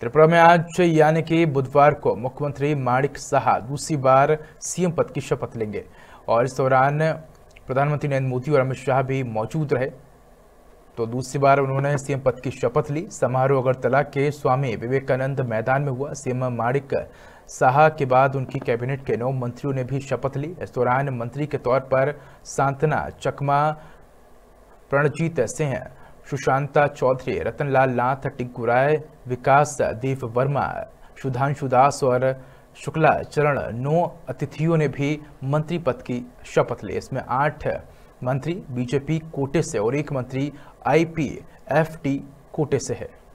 त्रिपुरा में आज यानी कि बुधवार को मुख्यमंत्री माणिक शाह दूसरी बार सीएम पद की शपथ लेंगे और इस दौरान प्रधानमंत्री नरेंद्र मोदी और अमित शाह भी मौजूद रहे तो दूसरी बार उन्होंने सीएम पद की शपथ ली समारोह अगरतला के स्वामी विवेकानंद मैदान में हुआ सीएम माणिक शाह के बाद उनकी कैबिनेट के नौ मंत्रियों ने भी शपथ ली इस दौरान मंत्री के तौर पर सांतना चकमा प्रणजीत सिंह सुशांता चौधरी रतनलाल नाथ टिंकू राय विकास देव वर्मा सुधांशु दास और शुक्ला चरण नौ अतिथियों ने भी मंत्री पद की शपथ ली इसमें आठ मंत्री बीजेपी कोटे से और एक मंत्री आईपीएफटी कोटे से है